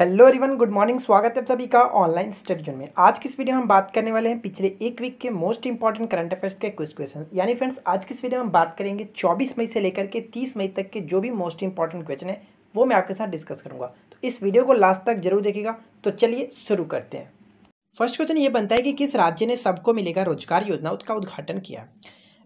Hello everyone good morning स्वागत है आप सभी का ऑनलाइन स्टडी जोन में आज की इस वीडियो में हम बात करने वाले हैं पिछले एक वीक के मोस्ट इंपॉर्टेंट करंट अफेयर्स के कुछ क्वेश्चन यानी फ्रेंड्स आज की इस वीडियो में हम बात करेंगे 24 मई से लेकर के 30 मई तक के जो भी मोस्ट इंपॉर्टेंट क्वेश्चन है वो मैं आपके साथ डिस्कस करूंगा तो इस वीडियो को लास्ट तक जरूर देखेगा तो चलिए शुरू करते हैं फर्स्ट क्वेश्चन ये बनता है कि किस राज्य ने सबको मिलेगा रोजगार योजना उसका उद्घाटन किया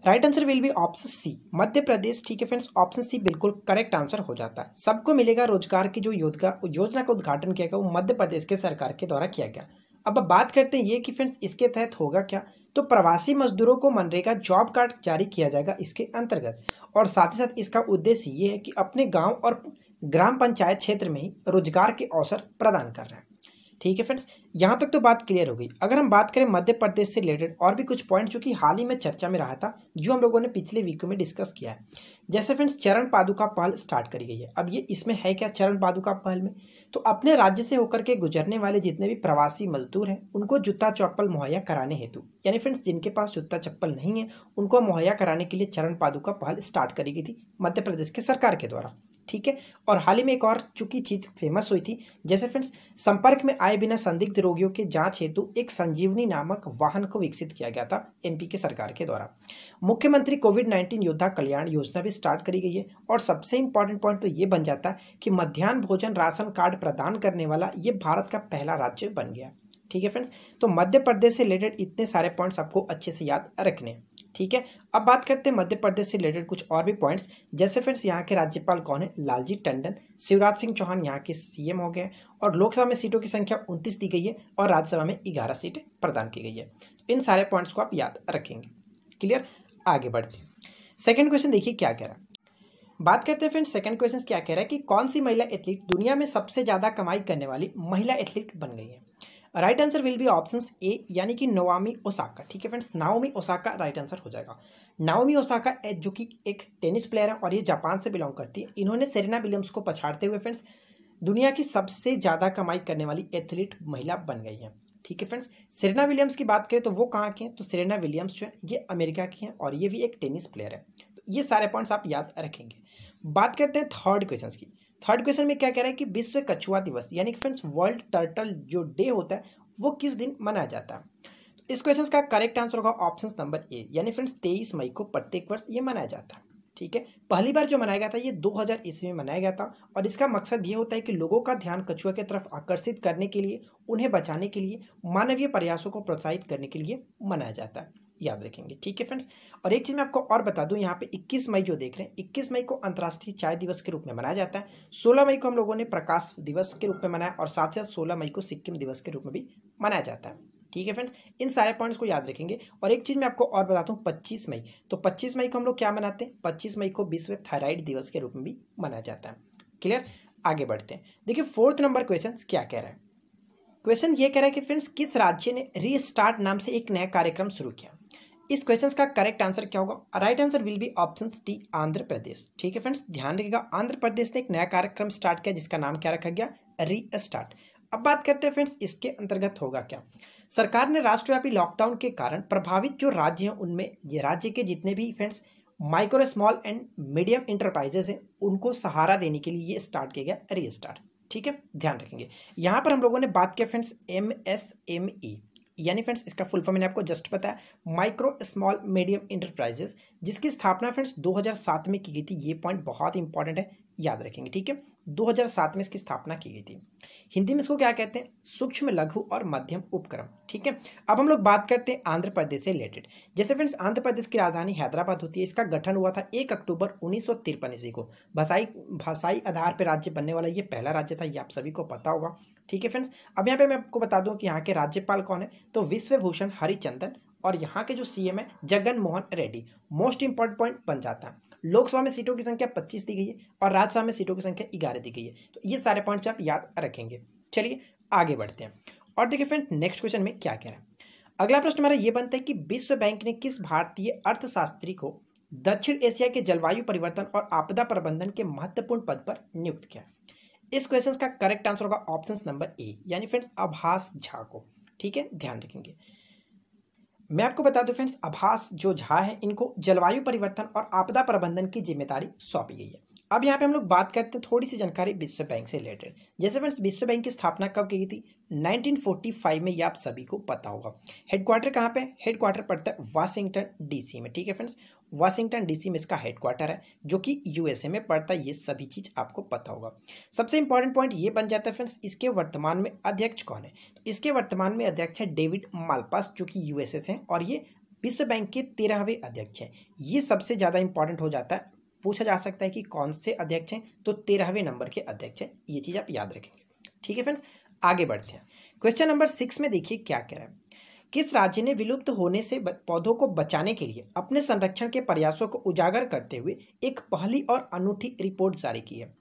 right answer will be option C Madhya Pradesh ठीक है फ्रेंड्स ऑप्शन सी बिल्कुल करेक्ट आंसर हो जाता है सबको मिलेगा रोजगार की जो योजना योजना का उद्घाटन किया गया वो मध्य प्रदेश के सरकार के द्वारा किया गया अब बात करते हैं ये कि फ्रेंड्स इसके तहत होगा क्या तो प्रवासी मजदूरों को मनरेगा जॉब कार्ड जारी किया जाएगा इसके अंतर्गत और साथ ही साथ इसका उद्देश्य ये है कि अपने गाँव और ग्राम पंचायत क्षेत्र में ही रोजगार के अवसर प्रदान कर रहे हैं ठीक है फ्रेंड्स यहाँ तक तो बात क्लियर हो गई अगर हम बात करें मध्य प्रदेश से रिलेटेड और भी कुछ पॉइंट जो कि हाल ही में चर्चा में रहा था जो हम लोगों ने पिछले वीक में डिस्कस किया है जैसे फ्रेंड्स चरण पादुका पहल स्टार्ट करी गई है अब ये इसमें है क्या चरण पादुका पहल में तो अपने राज्य से होकर के गुजरने वाले जितने भी प्रवासी मजदूर हैं उनको जूता चप्पल मुहैया कराने हेतु यानी फ्रेंड्स जिनके पास जूता चप्पल नहीं है उनको मुहैया कराने के लिए चरण पादुका पहल स्टार्ट करी गई थी मध्य प्रदेश के सरकार के द्वारा ठीक है और हाल ही में एक और चुकी चीज़ फेमस हुई थी जैसे फ्रेंड्स संपर्क में आए बिना संदिग्ध रोगियों के जांच हेतु एक संजीवनी नामक वाहन को विकसित किया गया था एमपी के सरकार के द्वारा मुख्यमंत्री कोविड नाइन्टीन योद्धा कल्याण योजना भी स्टार्ट करी गई है और सबसे इंपॉर्टेंट पॉइंट तो ये बन जाता है कि मध्यान्ह भोजन राशन कार्ड प्रदान करने वाला ये भारत का पहला राज्य बन गया ठीक है फ्रेंड्स तो मध्य प्रदेश से रिलेटेड इतने सारे पॉइंट्स आपको अच्छे से याद रखने हैं ठीक है अब बात करते हैं मध्य प्रदेश से रिलेटेड कुछ और भी पॉइंट्स जैसे फ्रेंड्स यहाँ के राज्यपाल कौन है लालजी टंडन शिवराज सिंह चौहान यहाँ के सीएम हो गए और लोकसभा में सीटों की संख्या उनतीस दी गई है और राज्यसभा में ग्यारह सीटें प्रदान की गई है तो इन सारे पॉइंट्स को आप याद रखेंगे क्लियर आगे बढ़ते हैं सेकेंड क्वेश्चन देखिए क्या कह रहा है बात करते हैं फ्रेंड्स सेकंड क्वेश्चन क्या कह रहा है कि कौन सी महिला एथलीट दुनिया में सबसे ज़्यादा कमाई करने वाली महिला एथलीट बन गई है right answer will be option A यानी कि नवामी ओसाका ठीक है friends Naomi Osaka right answer हो जाएगा नाओमी ओसाका जो कि एक टेनिस प्लेयर है और ये जापान से बिलोंग करती है इन्होंने सेरेना विलियम्स को पछाड़ते हुए फ्रेंड्स दुनिया की सबसे ज़्यादा कमाई करने वाली एथलीट महिला बन गई हैं ठीक है फ्रेंड्स सेरेना विलियम्स की बात करें तो वो कहाँ की हैं तो सेरेना विलियम्स जो है ये अमेरिका की हैं और ये भी एक टेनिस प्लेयर है तो ये सारे पॉइंट्स आप याद रखेंगे बात करते हैं थर्ड क्वेश्चन की थर्ड क्वेश्चन में क्या कह रहा है कि विश्व कछुआ दिवस यानी कि फ्रेंड्स वर्ल्ड टर्टल जो डे होता है वो किस दिन मनाया जाता है तो इस क्वेश्चन का करेक्ट आंसर होगा ऑप्शन नंबर ए यानी फ्रेंड्स तेईस मई को प्रत्येक वर्ष ये मनाया जाता है ठीक है पहली बार जो मनाया गया था ये 2000 ईस्वी में मनाया गया था और इसका मकसद ये होता है कि लोगों का ध्यान कछुआ की तरफ आकर्षित करने के लिए उन्हें बचाने के लिए मानवीय प्रयासों को प्रोत्साहित करने के लिए मनाया जाता है याद रखेंगे ठीक है फ्रेंड्स और एक चीज़ मैं आपको और बता दूं यहाँ पे 21 मई जो देख रहे हैं 21 मई को अंतर्राष्ट्रीय चाय दिवस के रूप में मनाया जाता है 16 मई को हम लोगों ने प्रकाश दिवस के रूप में मनाया और साथ ही साथ सोलह मई को सिक्किम दिवस के रूप में भी मनाया जाता है ठीक है फ्रेंड्स इन सारे पॉइंट्स को याद रखेंगे और एक चीज़ मैं आपको और बताता हूँ पच्चीस मई तो पच्चीस मई को हम लोग क्या मनाते हैं पच्चीस मई को विश्व थायराइड दिवस के रूप में भी मनाया जाता है क्लियर आगे बढ़ते हैं देखिए फोर्थ नंबर क्वेश्चन क्या कह रहा है क्वेश्चन ये कह रहा है कि फ्रेंड्स किस राज्य ने रीस्टार्ट नाम से एक नया कार्यक्रम शुरू किया इस क्वेश्चन का करेक्ट आंसर क्या होगा right answer will be option T Andhra Pradesh ठीक है फ्रेंड्स ध्यान रखिएगा आंध्र प्रदेश ने एक नया कार्यक्रम स्टार्ट किया जिसका नाम क्या रखा गया री स्टार्ट अब बात करते हैं फ्रेंड्स इसके अंतर्गत होगा क्या सरकार ने राष्ट्रव्यापी लॉकडाउन के कारण प्रभावित जो राज्य हैं उनमें ये राज्य के जितने भी friends micro small and medium enterprises हैं उनको सहारा देने के लिए ये स्टार्ट किया गया री स्टार्ट ठीक है ध्यान रखेंगे यहाँ पर हम लोगों ने बात किया friends M S M E यानी फ्रेंड्स इसका फुल फॉर्म मैंने आपको जस्ट बताया माइक्रो स्मॉल मीडियम इंटरप्राइजेस जिसकी स्थापना फ्रेंड्स 2007 में की गई थी ये पॉइंट बहुत इंपॉर्टेंट है याद रखेंगे ठीक है 2007 में इसकी स्थापना की गई थी हिंदी में इसको क्या कहते हैं सूक्ष्म लघु और मध्यम उपक्रम ठीक है अब हम लोग बात करते हैं आंध्र प्रदेश से रिलेटेड जैसे फ्रेंड्स आंध्र प्रदेश की राजधानी हैदराबाद होती है इसका गठन हुआ था एक अक्टूबर उन्नीस ईस्वी को भाषाई भाषाई आधार पर राज्य बनने वाला ये पहला राज्य था ये आप सभी को पता होगा ठीक है फ्रेंड्स अब यहाँ पे मैं आपको बता दूँ कि यहाँ के राज्यपाल कौन है तो विश्वभूषण हरिचंदन और यहाँ के जो सीएम है Jagan Mohan Reddy most important point बन जाता है लोकसभा में सीटों की संख्या पच्चीस दी गई है और राज्यसभा में सीटों की संख्या ग्यारह दी गई है तो ये सारे पॉइंट्स आप याद रखेंगे चलिए आगे बढ़ते हैं और देखिए फ्रेंड नेक्स्ट क्वेश्चन में क्या कह रहे हैं अगला प्रश्न हमारा ये बनता है कि विश्व बैंक ने किस भारतीय अर्थशास्त्री को दक्षिण एशिया के जलवायु परिवर्तन और आपदा प्रबंधन के महत्वपूर्ण पद पर नियुक्त किया इस क्वेश्चन का करेक्ट आंसर होगा ऑप्शन नंबर ए यानी फ्रेंड्स आभास झा को ठीक है ध्यान रखेंगे मैं आपको बता दूं फ्रेंड्स आभास जो झा है इनको जलवायु परिवर्तन और आपदा प्रबंधन की जिम्मेदारी सौंपी गई है अब यहाँ पे हम लोग बात करते हैं थोड़ी सी जानकारी विश्व बैंक से रिलेटेड जैसे फ्रेंड्स विश्व बैंक की स्थापना कब की गई थी 1945 में ये आप सभी को पता होगा हेडक्वार्टर कहाँ पे हेडक्वार्टर पड़ता है वाशिंगटन डीसी में ठीक है फ्रेंड्स वाशिंगटन डीसी में इसका हेडक्वार्टर है जो कि यूएसए में पड़ता है ये सभी चीज़ आपको पता होगा सबसे इंपॉर्टेंट पॉइंट ये बन जाता है फ्रेंड्स इसके वर्तमान में अध्यक्ष कौन है तो इसके वर्तमान में अध्यक्ष है डेविड मालपास जो कि यूएसए से हैं और ये विश्व बैंक के तेरहवें अध्यक्ष हैं ये सबसे ज़्यादा इंपॉर्टेंट हो जाता है पूछा जा सकता है कि कौन से अध्यक्ष हैं तो तेरहवें नंबर के अध्यक्ष हैं ये चीज़ आप याद रखेंगे ठीक है फ्रेंड्स आगे बढ़ते हैं क्वेश्चन नंबर सिक्स में देखिए क्या कह रहा है किस राज्य ने विलुप्त होने से पौधों को बचाने के लिए अपने संरक्षण के प्रयासों को उजागर करते हुए एक पहली और अनूठी रिपोर्ट जारी की है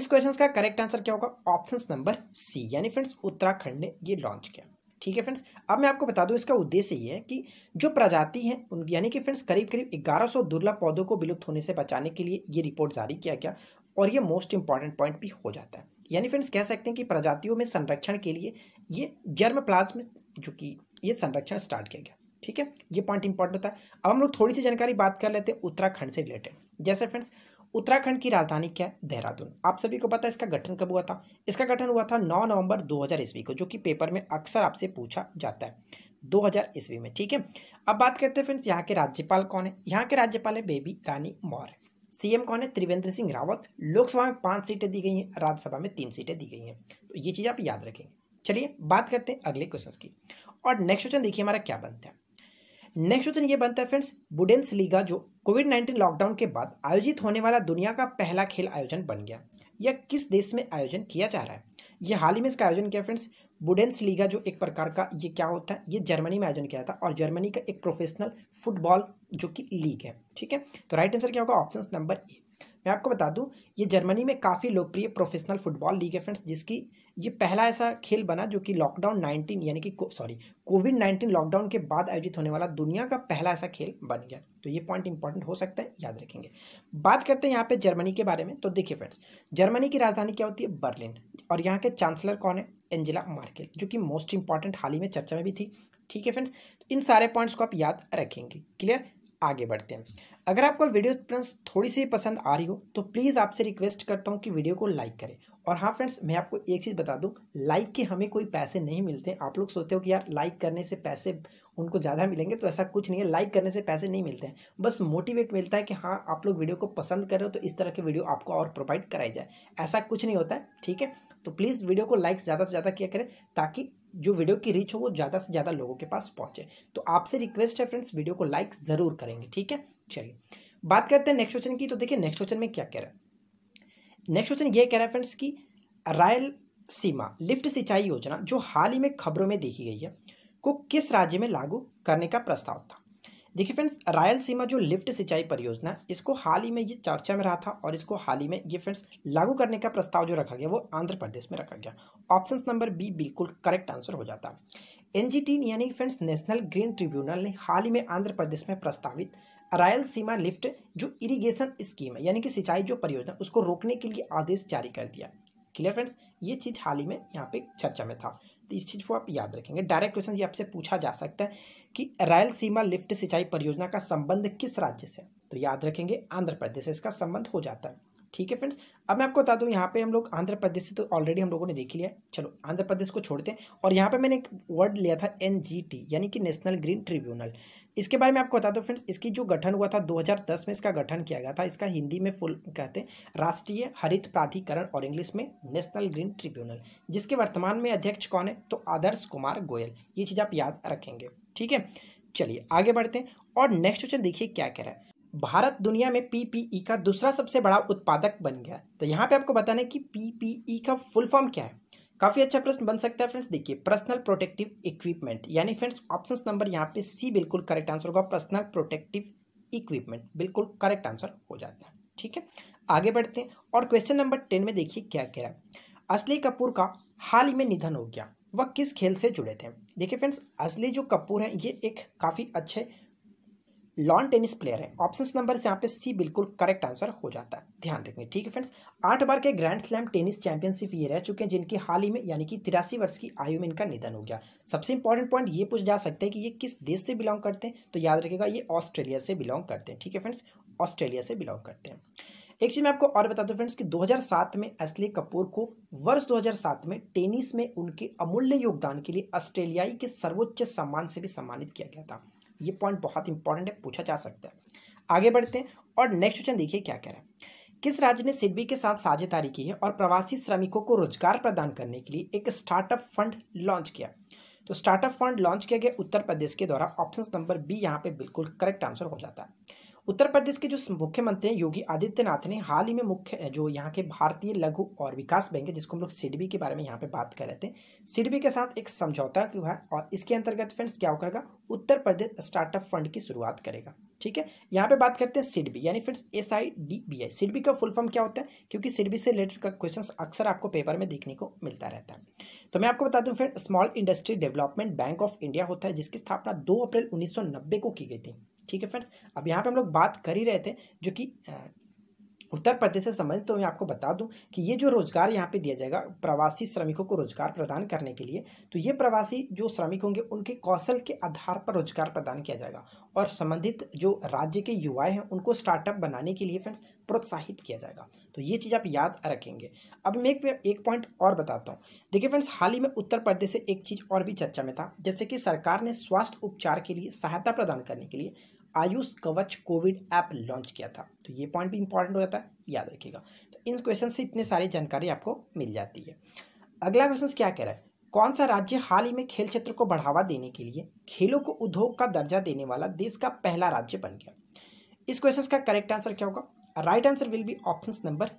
इस क्वेश्चन का करेक्ट आंसर क्या होगा ऑप्शन नंबर सी यानी फ्रेंड्स उत्तराखंड ने ये लॉन्च किया ठीक है फ्रेंड्स अब मैं आपको बता दूं इसका उद्देश्य ये है कि जो प्रजाति है उन यानी कि फ्रेंड्स करीब करीब 1100 दुर्लभ पौधों को विलुप्त होने से बचाने के लिए ये रिपोर्ट जारी किया गया और ये मोस्ट इंपॉर्टेंट पॉइंट भी हो जाता है यानी फ्रेंड्स कह सकते हैं कि प्रजातियों में संरक्षण के लिए ये जर्म प्लाज्म जो कि ये संरक्षण स्टार्ट किया गया ठीक है ये पॉइंट इंपॉर्टेंट होता है अब हम लोग थोड़ी सी जानकारी बात कर लेते हैं उत्तराखंड से रिलेटेड जैसे फ्रेंड्स उत्तराखंड की राजधानी क्या है देहरादून आप सभी को पता है इसका गठन कब हुआ था इसका गठन हुआ था 9 नवंबर 2000 ईस्वी को जो कि पेपर में अक्सर आपसे पूछा जाता है 2000 ईस्वी में ठीक है अब बात करते हैं फ्रेंड्स यहाँ के राज्यपाल कौन है यहाँ के राज्यपाल है बेबी रानी मौर्य सीएम कौन है त्रिवेंद्र सिंह रावत लोकसभा में पाँच सीटें दी गई हैं राज्यसभा में तीन सीटें दी गई हैं तो ये चीज़ आप याद रखेंगे चलिए बात करते हैं अगले क्वेश्चन की और नेक्स्ट क्वेश्चन देखिए हमारा क्या बनता है नेक्स्ट क्वेश्चन ये बनता है फ्रेंड्स बुडेंस लीगा जो कोविड नाइन्टीन लॉकडाउन के बाद आयोजित होने वाला दुनिया का पहला खेल आयोजन बन गया यह किस देश में आयोजन किया जा रहा है यह हाल ही में इसका आयोजन किया फ्रेंड्स बुडेंस लीगा जो एक प्रकार का ये क्या होता है ये जर्मनी में आयोजन किया था और जर्मनी का एक प्रोफेशनल फुटबॉल जो कि लीग है ठीक है तो राइट आंसर क्या होगा ऑप्शन नंबर ए मैं आपको बता दूं ये जर्मनी में काफ़ी लोकप्रिय प्रोफेशनल फुटबॉल लीग है फ्रेंड्स जिसकी ये पहला ऐसा खेल बना जो कि लॉकडाउन नाइनटीन यानी कि सॉरी कोविड नाइन्टीन लॉकडाउन के बाद आयोजित होने वाला दुनिया का पहला ऐसा खेल बन गया तो ये पॉइंट इंपॉर्टेंट हो सकता है याद रखेंगे बात करते हैं यहाँ पे जर्मनी के बारे में तो देखिए फ्रेंड्स जर्मनी की राजधानी क्या होती है बर्लिन और यहाँ के चांसलर कौन है एंजिला मार्केल जो कि मोस्ट इंपॉर्टेंट हाल ही में चर्चा में भी थी ठीक है फ्रेंड्स इन सारे पॉइंट्स को आप याद रखेंगे क्लियर आगे बढ़ते हैं अगर आपको वीडियो फ्रेंड्स थोड़ी सी पसंद आ रही हो तो प्लीज़ आपसे रिक्वेस्ट करता हूँ कि वीडियो को लाइक करें और हाँ फ्रेंड्स मैं आपको एक चीज़ बता दूँ लाइक के हमें कोई पैसे नहीं मिलते आप लोग सोचते हो कि यार लाइक करने से पैसे उनको ज़्यादा मिलेंगे तो ऐसा कुछ नहीं है लाइक करने से पैसे नहीं मिलते हैं बस मोटिवेट मिलता है कि हाँ आप लोग वीडियो को पसंद कर रहे हो तो इस तरह की वीडियो आपको और प्रोवाइड कराई जाए ऐसा कुछ नहीं होता है ठीक है तो प्लीज़ वीडियो को लाइक ज़्यादा से ज़्यादा किया करें ताकि जो वीडियो की रीच हो वो ज़्यादा से ज़्यादा लोगों के पास पहुँचे तो आपसे रिक्वेस्ट है फ्रेंड्स वीडियो को लाइक ज़रूर करेंगे ठीक है चलिए बात करते हैं नेक्स्ट क्वेश्चन की तो देखिए नेक्स्ट क्वेश्चन में क्या कह रहा है नेक्स्ट क्वेश्चन ये कह रहा है फ्रेंड्स कि रायल सीमा लिफ्ट सिंचाई योजना जो हाल ही में खबरों में देखी गई है को किस राज्य में लागू करने का प्रस्ताव था देखिए फ्रेंड्स रायलसीमा जो लिफ्ट सिंचाई परियोजना इसको हाल ही में ये चर्चा में रहा था और इसको हाल ही में ये फ्रेंड्स लागू करने का प्रस्ताव जो रखा गया वो आंध्र प्रदेश में रखा गया ऑप्शन नंबर बी बिल्कुल करेक्ट आंसर हो जाता एन यानी फ्रेंड्स नेशनल ग्रीन ट्रिब्यूनल ने हाल ही में आंध्र प्रदेश में प्रस्तावित रायलसीमा लिफ्ट जो इरिगेशन स्कीम है यानी कि सिंचाई जो परियोजना उसको रोकने के लिए आदेश जारी कर दिया क्लियर फ्रेंड्स ये चीज़ हाल ही में यहाँ पे चर्चा में था इस चीज़ को आप याद रखेंगे डायरेक्ट क्वेश्चन ये आपसे पूछा जा सकता है कि रायलसीमा लिफ्ट सिंचाई परियोजना का संबंध किस राज्य से तो याद रखेंगे आंध्र प्रदेश से इसका संबंध हो जाता है ठीक है फ्रेंड्स अब मैं आपको बता दूं यहाँ पे हम लोग आंध्र प्रदेश से तो ऑलरेडी हम लोगों ने देख लिया चलो आंध्र प्रदेश को छोड़ते हैं और यहाँ पे मैंने एक वर्ड लिया था एन यानी कि नेशनल ग्रीन ट्रिब्यूनल इसके बारे में आपको बता दूं फ्रेंड्स इसकी जो गठन हुआ था 2010 में इसका गठन किया गया था इसका हिंदी में फुल कहते हैं राष्ट्रीय हरित प्राधिकरण और इंग्लिश में नेशनल ग्रीन ट्रिब्यूनल जिसके वर्तमान में अध्यक्ष कौन है तो आदर्श कुमार गोयल ये चीज़ आप याद रखेंगे ठीक है चलिए आगे बढ़ते हैं और नेक्स्ट क्वेश्चन देखिए क्या कह रहा है भारत दुनिया में पीपीई e का दूसरा सबसे बड़ा उत्पादक बन गया तो यहाँ पे आपको बताना है कि पीपीई e का फुल फॉर्म क्या है काफ़ी अच्छा प्रश्न बन सकता है फ्रेंड्स देखिए पर्सनल प्रोटेक्टिव इक्विपमेंट यानी फ्रेंड्स ऑप्शन नंबर यहाँ पे सी बिल्कुल करेक्ट आंसर होगा पर्सनल प्रोटेक्टिव इक्विपमेंट बिल्कुल करेक्ट आंसर हो जाता है ठीक है आगे बढ़ते हैं और क्वेश्चन नंबर टेन में देखिए क्या कह रहा है असली कपूर का हाल ही में निधन हो गया वह किस खेल से जुड़े थे देखिए फ्रेंड्स असली जो कपूर हैं ये एक काफ़ी अच्छे लॉन टेनिस प्लेयर है ऑप्शन नंबर से यहाँ पे सी बिल्कुल करेक्ट आंसर हो जाता है ध्यान रखेंगे ठीक है फ्रेंड्स आठ बार के ग्रैंड स्लैम टेनिस चैंपियनशिप ये रह चुके हैं जिनकी हाल ही में यानी कि तिरासी वर्ष की आयु में इनका निधन हो गया सबसे इंपॉर्टेंट पॉइंट ये पूछ जा सकता है कि ये किस देश से बिलोंग करते हैं तो याद रखेगा ये ऑस्ट्रेलिया से बिलोंग करते हैं ठीक है फ्रेंड्स ऑस्ट्रेलिया से बिलोंग करते हैं एक चीज़ मैं आपको और बता दूं फ्रेंड्स कि 2007 में असली कपूर को वर्ष 2007 में टेनिस में उनके अमूल्य योगदान के लिए ऑस्ट्रेलियाई के सर्वोच्च सम्मान से भी सम्मानित किया गया था ये पॉइंट बहुत इंपॉर्टेंट है पूछा जा सकता है आगे बढ़ते हैं और नेक्स्ट क्वेश्चन देखिए क्या कह रहा है किस राज्य ने सिडबी के साथ साझेदारी की है और प्रवासी श्रमिकों को रोजगार प्रदान करने के लिए एक स्टार्टअप फंड लॉन्च किया तो स्टार्टअप फंड लॉन्च किया गया उत्तर प्रदेश के द्वारा ऑप्शन नंबर बी यहाँ पे बिल्कुल करेक्ट आंसर हो जाता है उत्तर प्रदेश के जो मुख्यमंत्री हैं योगी आदित्यनाथ ने हाल ही में मुख्य जो यहाँ के भारतीय लघु और विकास बैंक है जिसको हम लोग सिडबी के बारे में यहाँ पे बात कर रहे थे सिडबी के साथ एक समझौता हुआ है और इसके अंतर्गत फ्रेंड्स क्या करेगा उत्तर प्रदेश स्टार्टअप फंड की शुरुआत करेगा ठीक है यहाँ पे बात करते हैं सिडबी यानी friends S I D B I SIDBI का फुल फॉर्म क्या होता है क्योंकि सिडबी से रिलेटेड का क्वेश्चन अक्सर आपको पेपर में देखने को मिलता रहता है तो मैं आपको बता दूं friend small industry development bank of India होता है जिसकी स्थापना दो अप्रैल उन्नीस को की गई थी ठीक है फ्रेंड्स अब यहाँ पे हम लोग बात कर ही रहे थे जो कि उत्तर प्रदेश से संबंधित तो मैं आपको बता दूं कि ये जो रोजगार यहाँ पे दिया जाएगा प्रवासी श्रमिकों को रोजगार प्रदान करने के लिए तो ये प्रवासी जो श्रमिक होंगे उनके कौशल के आधार पर रोजगार प्रदान किया जाएगा और संबंधित जो राज्य के युवा हैं उनको स्टार्टअप बनाने के लिए फ्रेंड्स प्रोत्साहित किया जाएगा तो ये चीज़ आप याद रखेंगे अब मैं एक एक पॉइंट और बताता हूँ देखिए फ्रेंड्स हाल ही में उत्तर प्रदेश से एक चीज़ और भी चर्चा में था जैसे कि सरकार ने स्वास्थ्य उपचार के लिए सहायता प्रदान करने के लिए आयुष कवच कोविड ऐप लॉन्च किया था तो ये पॉइंट भी इंपॉर्टेंट हो जाता है याद रखिएगा तो इन क्वेश्चन से इतनी सारी जानकारी आपको मिल जाती है अगला क्वेश्चन क्या कह रहा है कौन सा राज्य हाल ही में खेल क्षेत्र को बढ़ावा देने के लिए खेलों को उद्योग का दर्जा देने वाला देश का पहला राज्य बन गया इस क्वेश्चन का करेक्ट आंसर क्या होगा right answer will be option number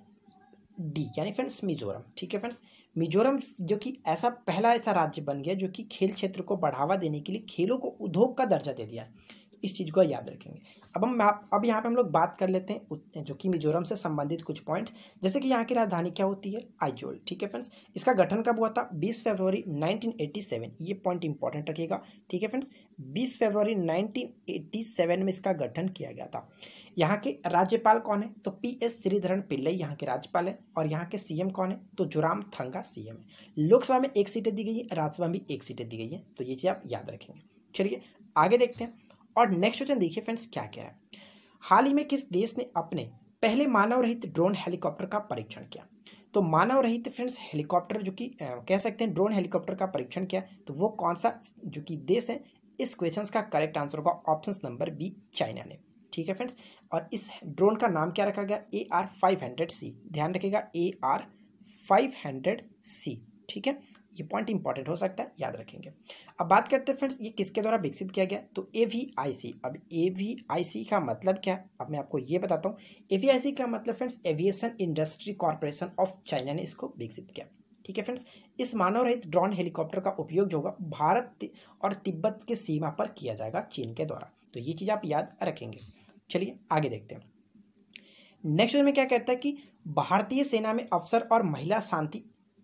D यानी फ्रेंड्स मिजोरम ठीक है फ्रेंड्स मिजोरम जो कि ऐसा पहला ऐसा राज्य बन गया जो कि खेल क्षेत्र को बढ़ावा देने के लिए खेलों को उद्योग का दर्जा दे दिया इस चीज़ को याद रखेंगे अब हम अब यहाँ पे हम लोग बात कर लेते हैं जो कि मिजोरम से संबंधित कुछ पॉइंट्स जैसे कि यहाँ की राजधानी क्या होती है आइजोल ठीक है फ्रेंड्स इसका गठन कब हुआ था 20 फरवरी 1987 ये पॉइंट इंपॉर्टेंट रखिएगा ठीक है फ्रेंड्स 20 फरवरी 1987 में इसका गठन किया गया था यहाँ के राज्यपाल कौन है तो पी एस श्रीधरन पिल्लई यहाँ के राज्यपाल है और यहाँ के सी कौन है तो जोराम थंगा सी है लोकसभा में एक सीटें दी गई है राज्यसभा में एक सीटें दी गई है तो ये चीज़ आप याद रखेंगे चलिए आगे देखते हैं और नेक्स्ट क्वेश्चन देखिए फ्रेंड्स क्या कह रहा है हाल ही में किस देश ने अपने पहले मानव रहित ड्रोन हेलीकॉप्टर का परीक्षण किया तो मानव रहित फ्रेंड्स हेलीकॉप्टर जो कि कह सकते हैं ड्रोन हेलीकॉप्टर का परीक्षण किया तो वो कौन सा जो कि देश है इस क्वेश्चन का करेक्ट आंसर होगा ऑप्शन नंबर बी चाइना ने ठीक है फ्रेंड्स और इस ड्रोन का नाम क्या रखा गया A R five hundred C ध्यान रखिएगा A R five hundred C ठीक है ये पॉइंट इंपॉर्टेंट हो सकता है याद रखेंगे अब बात करते हैं फ्रेंड्स ये किसके द्वारा विकसित किया गया तो ए वी आई सी अब ए वी आई सी का मतलब क्या है अब मैं आपको ये बताता हूँ ए वी आई सी का मतलब friends aviation industry corporation of China ने इसको विकसित किया ठीक है फ्रेंड्स इस मानव रहित ड्रोन हेलीकॉप्टर का उपयोग जो होगा भारत और तिब्बत के सीमा पर किया जाएगा चीन के द्वारा तो ये चीज़ आप याद रखेंगे चलिए आगे देखते हैं नेक्स्ट में क्या कहता है कि भारतीय सेना में अफसर और महिला शांति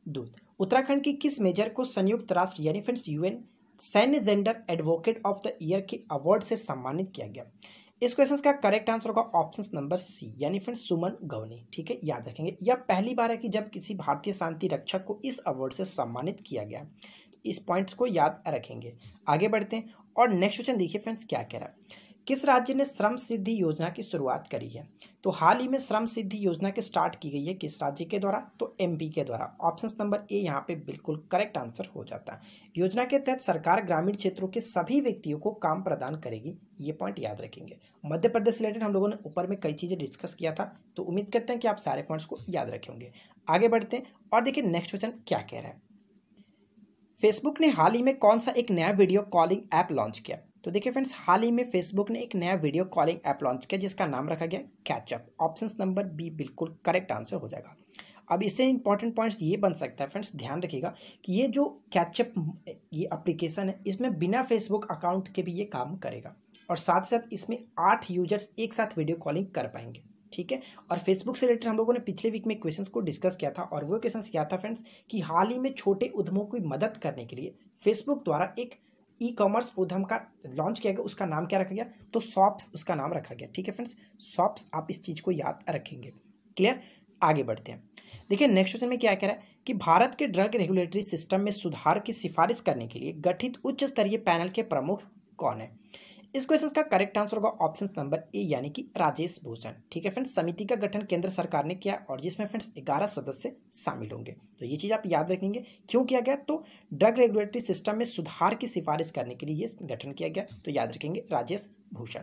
दूत उत्तराखंड की किस मेजर को संयुक्त राष्ट्र यानी फ्रेंड्स यूएन सैन्य gender advocate of the year के अवार्ड से सम्मानित किया गया इस क्वेश्चन का करेक्ट आंसर होगा ऑप्शन नंबर सी यानी फ्रेंड्स सुमन गवनी ठीक है याद रखेंगे यह पहली बार है कि जब किसी भारतीय शांति रक्षक को इस अवार्ड से सम्मानित किया गया इस पॉइंट्स को याद रखेंगे आगे बढ़ते हैं और नेक्स्ट क्वेश्चन देखिए फ्रेंड्स क्या कह रहा है किस राज्य ने श्रम सिद्धि योजना की शुरुआत करी है तो हाल ही में श्रम सिद्धि योजना के स्टार्ट की गई है किस राज्य के द्वारा तो एमपी के द्वारा ऑप्शन नंबर ए यहाँ पे बिल्कुल करेक्ट आंसर हो जाता है योजना के तहत सरकार ग्रामीण क्षेत्रों के सभी व्यक्तियों को काम प्रदान करेगी ये पॉइंट याद रखेंगे मध्य प्रदेश रिलेटेड हम लोगों ने ऊपर में कई चीज़ें डिस्कस किया था तो उम्मीद करते हैं कि आप सारे पॉइंट्स को याद रखेंगे आगे बढ़ते हैं और देखिए नेक्स्ट क्वेश्चन क्या कह रहे हैं फेसबुक ने हाल ही में कौन सा एक नया वीडियो कॉलिंग ऐप लॉन्च किया तो देखिए फ्रेंड्स हाल ही में फेसबुक ने एक नया वीडियो कॉलिंग ऐप लॉन्च किया जिसका नाम रखा गया कैचअप ऑप्शन नंबर बी बिल्कुल करेक्ट आंसर हो जाएगा अब इससे इंपॉर्टेंट पॉइंट्स ये बन सकता है फ्रेंड्स ध्यान रखिएगा कि ये जो कैचअप ये अप्लीकेशन है इसमें बिना फेसबुक अकाउंट के भी ये काम करेगा और साथ ही साथ इसमें आठ यूजर्स एक साथ वीडियो कॉलिंग कर पाएंगे ठीक है और फेसबुक से रिलेटेड हम लोगों ने पिछले वीक में क्वेश्चंस को डिस्कस किया था और वो क्वेश्चंस क्या था फ्रेंड्स कि हाल ही में छोटे उद्यमों की मदद करने के लिए फेसबुक द्वारा एक ई कॉमर्स उद्यम का लॉन्च किया गया उसका नाम क्या रखा गया तो सॉप्स उसका नाम रखा गया ठीक है फ्रेंड्स सॉप्स आप इस चीज़ को याद रखेंगे क्लियर आगे बढ़ते हैं देखिए नेक्स्ट क्वेश्चन में क्या कह रहा है कि भारत के ड्रग रेगुलेटरी सिस्टम में सुधार की सिफारिश करने के लिए गठित उच्च स्तरीय पैनल के प्रमुख कौन है इस क्वेश्चन का करेक्ट आंसर होगा ऑप्शन नंबर ए यानी कि राजेश भूषण ठीक है फ्रेंड्स समिति का गठन केंद्र सरकार ने किया और जिसमें फ्रेंड्स ग्यारह सदस्य शामिल होंगे तो ये चीज़ आप याद रखेंगे क्यों किया गया तो ड्रग रेगुलेटरी सिस्टम में सुधार की सिफारिश करने के लिए ये गठन किया गया तो याद रखेंगे राजेश भूषण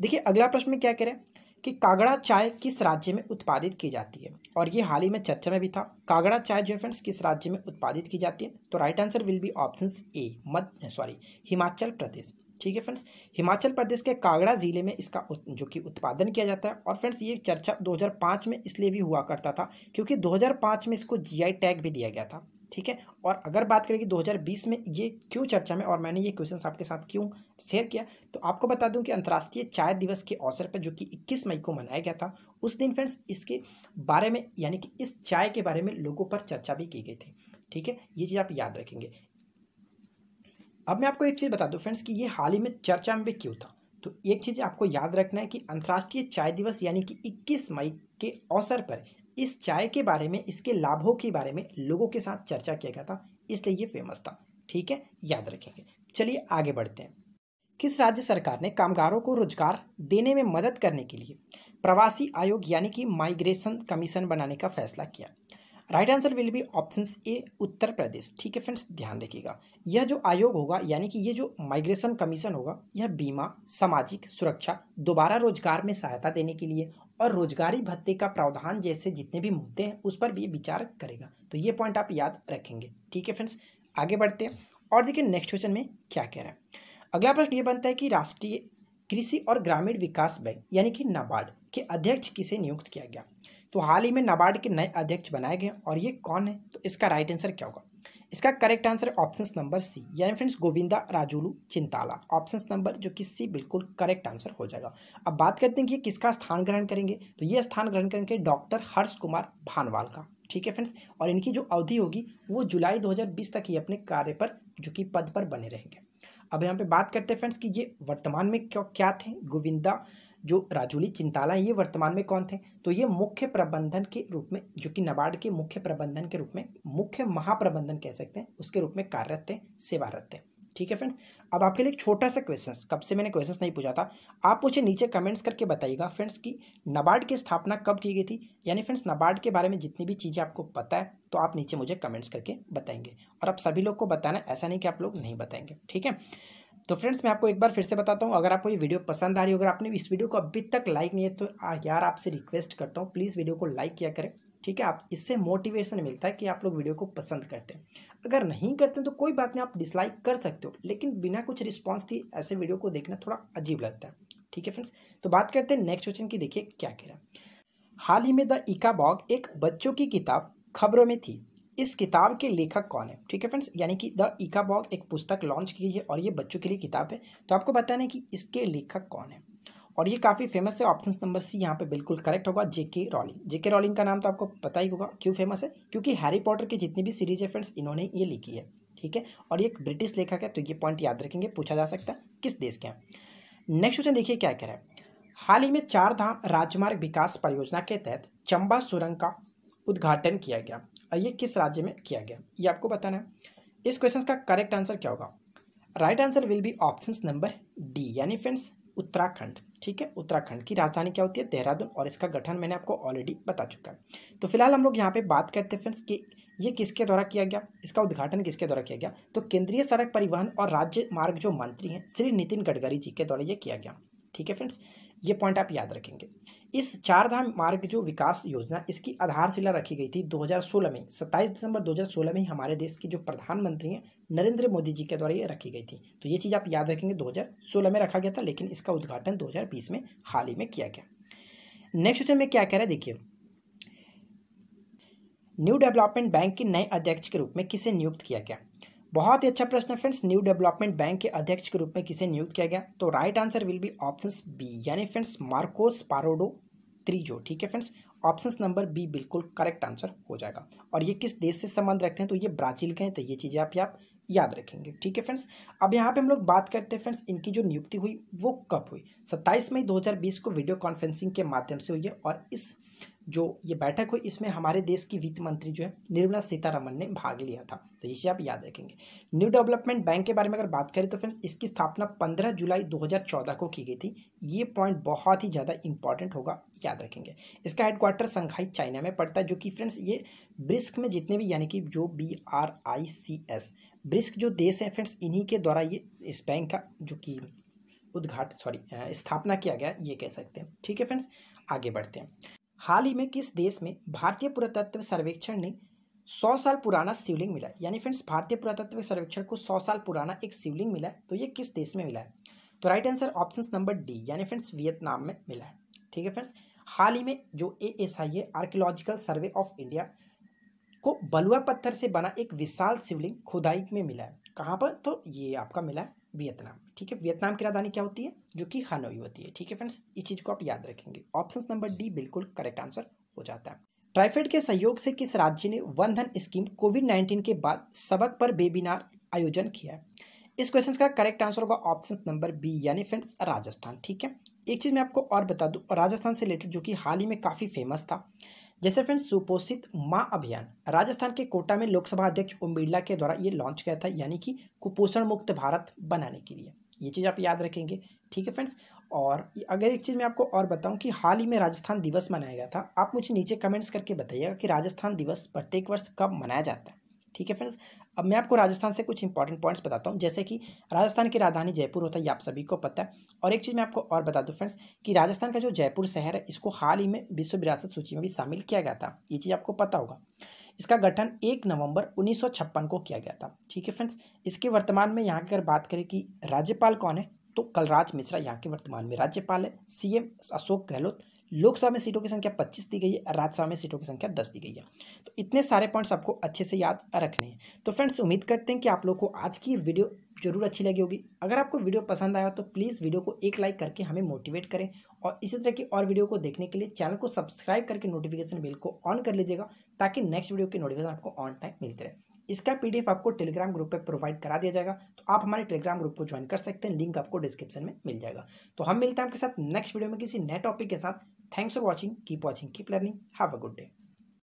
देखिए अगला प्रश्न में क्या कह रहे हैं कि कागड़ा चाय किस राज्य में उत्पादित की जाती है और ये हाल ही में चर्चा में भी था कागड़ा चाय जो है फ्रेंड्स किस राज्य में उत्पादित की जाती है तो right answer will be option A Madhya sorry Himachal Pradesh ठीक है फ्रेंड्स हिमाचल प्रदेश के कांगड़ा ज़िले में इसका जो कि उत्पादन किया जाता है और फ्रेंड्स ये चर्चा 2005 में इसलिए भी हुआ करता था क्योंकि 2005 में इसको जीआई टैग भी दिया गया था ठीक है और अगर बात करें कि 2020 में ये क्यों चर्चा में और मैंने ये क्वेश्चन आपके साथ क्यों शेयर किया तो आपको बता दूं कि अंतर्राष्ट्रीय चाय दिवस के अवसर पर जो कि 21 मई को मनाया गया था उस दिन फ्रेंड्स इसके बारे में यानी कि इस चाय के बारे में लोगों पर चर्चा भी की गई थी ठीक है ये चीज़ आप याद रखेंगे अब मैं आपको एक चीज़ बता दूँ फ्रेंड्स कि ये हाल ही में चर्चा में भी क्यों था तो एक चीज़ आपको याद रखना है कि अंतर्राष्ट्रीय चाय दिवस यानी कि 21 मई के अवसर पर इस चाय के बारे में इसके लाभों के बारे में लोगों के साथ चर्चा किया गया था इसलिए ये फेमस था ठीक है याद रखेंगे चलिए आगे बढ़ते हैं किस राज्य सरकार ने कामगारों को रोजगार देने में मदद करने के लिए प्रवासी आयोग यानी कि माइग्रेशन कमीशन बनाने का फैसला किया right answer will be option A Uttar Pradesh ठीक है फ्रेंड्स ध्यान रखिएगा यह जो आयोग होगा यानी कि ये जो माइग्रेशन कमीशन होगा यह बीमा सामाजिक सुरक्षा दोबारा रोजगार में सहायता देने के लिए और रोजगारी भत्ते का प्रावधान जैसे जितने भी मुद्दे हैं उस पर भी विचार करेगा तो ये पॉइंट आप याद रखेंगे ठीक है फ्रेंड्स आगे बढ़ते हैं और देखिए नेक्स्ट क्वेश्चन में क्या कह रहे हैं अगला प्रश्न ये बनता है कि राष्ट्रीय कृषि और ग्रामीण विकास बैंक यानी कि नाबार्ड के अध्यक्ष किसे नियुक्त किया गया तो हाल ही में नाबार्ड के नए अध्यक्ष बनाए गए और ये कौन है तो इसका राइट आंसर क्या होगा इसका करेक्ट आंसर है ऑप्शन नंबर सी यानी friends Govinda Rajulu Chintala option number जो कि सी बिल्कुल करेक्ट आंसर हो जाएगा अब बात करते हैं कि किसका स्थान ग्रहण करेंगे तो ये स्थान ग्रहण करेंगे डॉक्टर हर्ष कुमार भानवाल का ठीक है फ्रेंड्स और इनकी जो अवधि होगी वो जुलाई 2020 तक ही अपने कार्य पर जो कि पद पर बने रहेंगे अब यहाँ पे बात करते हैं फ्रेंड्स कि ये वर्तमान में क्यों क्या थे गोविंदा जो राजूली चिंताला है ये वर्तमान में कौन थे तो ये मुख्य प्रबंधन के रूप में जो कि नबार्ड के मुख्य प्रबंधन के रूप में मुख्य महाप्रबंधन कह सकते हैं उसके रूप में कार्यरत थे सेवारत थे ठीक है फ्रेंड्स अब आपके लिए एक छोटा सा क्वेश्चन कब से मैंने क्वेश्चन नहीं पूछा था आप मुझे नीचे कमेंट्स करके बताइएगा फ्रेंड्स कि नबार्ड की स्थापना कब की गई थी यानी फ्रेंड्स नबार्ड के बारे में जितनी भी चीज़ें आपको पता है तो आप नीचे मुझे कमेंट्स करके बताएंगे और आप सभी लोग को बताना ऐसा नहीं कि आप लोग नहीं बताएंगे ठीक है तो फ्रेंड्स मैं आपको एक बार फिर से बताता हूँ अगर आपको ये वीडियो पसंद आ रही हो अगर आपने इस वीडियो को अभी तक लाइक नहीं है तो यार आपसे रिक्वेस्ट करता हूँ प्लीज़ वीडियो को लाइक किया करें ठीक है आप इससे मोटिवेशन मिलता है कि आप लोग वीडियो को पसंद करते हैं अगर नहीं करते तो कोई बात नहीं आप डिसलाइक कर सकते हो लेकिन बिना कुछ रिस्पॉन्स थी ऐसे वीडियो को देखना थोड़ा अजीब लगता है ठीक है फ्रेंड्स तो बात करते हैं नेक्स्ट क्वेश्चन की देखिए क्या कह रहा है हाल ही में द इकाबॉग एक बच्चों की किताब खबरों में थी इस किताब के लेखक कौन है ठीक है फ्रेंड्स यानी कि द इका बॉग एक पुस्तक लॉन्च की गई है और ये बच्चों के लिए किताब है तो आपको बताना है कि इसके लेखक कौन है और ये काफ़ी फेमस है ऑप्शन नंबर सी यहाँ पे बिल्कुल करेक्ट होगा जेके रॉलिंग जेके रॉलिंग का नाम तो आपको पता ही होगा क्यों फेमस है क्योंकि हैरी पॉटर की जितनी भी सीरीज है फ्रेंड्स इन्होंने ये लिखी है ठीक है और ये एक ब्रिटिश लेखक है तो ये पॉइंट याद रखेंगे पूछा जा सकता है किस देश के हैं नेक्स्ट क्वेश्चन देखिए क्या कह रहा है हाल ही में चार धाम राजमार्ग विकास परियोजना के तहत चंबा सुरंग का उद्घाटन किया गया ये किस राज्य में किया गया ये आपको बताना है इस क्वेश्चन का करेक्ट आंसर क्या होगा right answer will be option number D यानी फ्रेंड्स उत्तराखंड ठीक है उत्तराखंड की राजधानी क्या होती है देहरादून और इसका गठन मैंने आपको ऑलरेडी बता चुका है तो फिलहाल हम लोग यहाँ पे बात करते हैं फ्रेंड्स कि ये किसके द्वारा किया गया इसका उद्घाटन किसके द्वारा किया गया तो केंद्रीय सड़क परिवहन और राज्य मार्ग जो मंत्री हैं श्री नितिन गडकरी जी के द्वारा ये किया गया ठीक है फ्रेंड्स ये पॉइंट आप याद रखेंगे इस चारधाम मार्ग जो विकास योजना इसकी आधारशिला रखी गई थी 2016 में 27 दिसंबर 2016 में ही हमारे देश के जो प्रधानमंत्री हैं नरेंद्र मोदी जी के द्वारा ये रखी गई थी तो ये चीज़ आप याद रखेंगे 2016 में रखा गया था लेकिन इसका उद्घाटन 2020 में हाल ही में किया गया नेक्स्ट क्वेश्चन में क्या कह रहे हैं देखिए न्यू डेवलपमेंट बैंक के नए अध्यक्ष के रूप में किसे नियुक्त किया गया बहुत ही अच्छा प्रश्न है फ्रेंड्स न्यू डेवलपमेंट बैंक के अध्यक्ष के रूप में किसे नियुक्त किया गया तो right answer will be option B यानी फ्रेंड्स मार्कोस पारोडो त्रीजो ठीक है फ्रेंड्स ऑप्शन नंबर बी बिल्कुल करेक्ट आंसर हो जाएगा और ये किस देश से संबंध रखते हैं तो ये ब्राजील के हैं तो ये चीज़ें आप आप याद रखेंगे ठीक है फ्रेंड्स अब यहाँ पे हम लोग बात करते हैं फ्रेंड्स इनकी जो नियुक्ति हुई वो कब हुई 27 मई 2020 को वीडियो कॉन्फ्रेंसिंग के माध्यम से हुई है और इस जो ये बैठक हुई इसमें हमारे देश की वित्त मंत्री जो है निर्मला सीतारमन ने भाग लिया था तो इसे आप याद रखेंगे न्यू डेवलपमेंट बैंक के बारे में अगर बात करें तो फ्रेंड्स इसकी स्थापना 15 जुलाई 2014 को की गई थी ये पॉइंट बहुत ही ज़्यादा इंपॉर्टेंट होगा याद रखेंगे इसका हेडक्वार्टर संघाई चाइना में पड़ता है जो कि फ्रेंड्स ये ब्रिस्क में जितने भी यानी कि जो B R I C S BRICS जो देश है फ्रेंड्स इन्हीं के द्वारा ये इस बैंक का जो कि उद्घाटन सॉरी स्थापना किया गया ये कह सकते हैं ठीक है फ्रेंड्स आगे बढ़ते हैं हाल ही में किस देश में भारतीय पुरातत्व सर्वेक्षण ने सौ साल पुराना शिवलिंग मिला यानी फ्रेंड्स भारतीय पुरातत्व सर्वेक्षण को सौ साल पुराना एक शिवलिंग मिला तो ये किस देश में मिला है तो right answer option number D यानी फ्रेंड्स वियतनाम में मिला है ठीक है फ्रेंड्स हाल ही में जो ए एस आई है आर्कियोलॉजिकल सर्वे ऑफ इंडिया को बलुआ पत्थर से बना एक विशाल शिवलिंग खुदाई में मिला है कहाँ पर तो ये आपका मिला है वियतनाम ठीक है वियतनाम की राजधानी क्या होती है जो कि हनोई होती है ठीक है फ्रेंड्स इस चीज़ को आप याद रखेंगे ऑप्शन नंबर डी बिल्कुल करेक्ट आंसर हो जाता है ट्राइफेड के सहयोग से किस राज्य ने वन धन स्कीम कोविड नाइन्टीन के बाद सबक पर वेबिनार आयोजन किया है इस क्वेश्चन का करेक्ट आंसर होगा ऑप्शन नंबर बी यानी फ्रेंड्स राजस्थान ठीक है एक चीज़ मैं आपको और बता दूँ राजस्थान से रिलेटेड जो कि हाल ही में काफ़ी फेमस था जैसे फ्रेंड्स सुपोषित माँ अभियान राजस्थान के कोटा में लोकसभा अध्यक्ष ओम बिरला के द्वारा ये लॉन्च किया था यानी कि कुपोषण मुक्त भारत बनाने के लिए ये चीज़ आप याद रखेंगे ठीक है फ्रेंड्स और अगर एक चीज़ मैं आपको और बताऊं कि हाल ही में राजस्थान दिवस मनाया गया था आप मुझे नीचे कमेंट्स करके बताइएगा कि राजस्थान दिवस प्रत्येक वर्ष कब मनाया जाता है ठीक है फ्रेंड्स अब मैं आपको राजस्थान से कुछ इंपॉर्टेंट पॉइंट्स बताता हूँ जैसे कि राजस्थान की राजधानी जयपुर होता है ये आप सभी को पता है और एक चीज़ मैं आपको और बता दूँ फ्रेंड्स कि राजस्थान का जो जयपुर शहर है इसको हाल ही में विश्व विरासत सूची में भी शामिल किया गया था ये चीज़ आपको पता होगा इसका गठन एक नवंबर उन्नीस को किया गया था ठीक है फ्रेंड्स इसके वर्तमान में यहाँ की अगर बात करें कि राज्यपाल कौन है तो कलराज मिश्रा यहाँ के वर्तमान में राज्यपाल है सीएम अशोक गहलोत लोकसभा में सीटों की संख्या पच्चीस दी गई है राज्यसभा में सीटों की संख्या दस दी गई है तो इतने सारे पॉइंट्स आपको अच्छे से याद रखने हैं तो फ्रेंड्स उम्मीद करते हैं कि आप लोग को आज की वीडियो जरूर अच्छी लगी होगी अगर आपको वीडियो पसंद आया तो प्लीज़ वीडियो को एक लाइक करके हमें मोटिवेट करें और इसी तरह की और वीडियो को देखने के लिए चैनल को सब्सक्राइब करके नोटिफिकेशन बिल को ऑन कर लीजिएगा ताकि नेक्स्ट वीडियो की नोटिफिकेशन आपको ऑन टाइम मिलते रहे इसका पीडीएफ आपको टेलीग्राम ग्रुप पे प्रोवाइड करा दिया जाएगा तो आप हमारे टेलीग्राम ग्रुप को ज्वाइन कर सकते हैं लिंक आपको डिस्क्रिप्शन में मिल जाएगा तो हम मिलते हैं आपके साथ नेक्स्ट वीडियो में किसी नए टॉपिक के साथ Thanks for watching. Keep watching. Keep learning. Have a good day.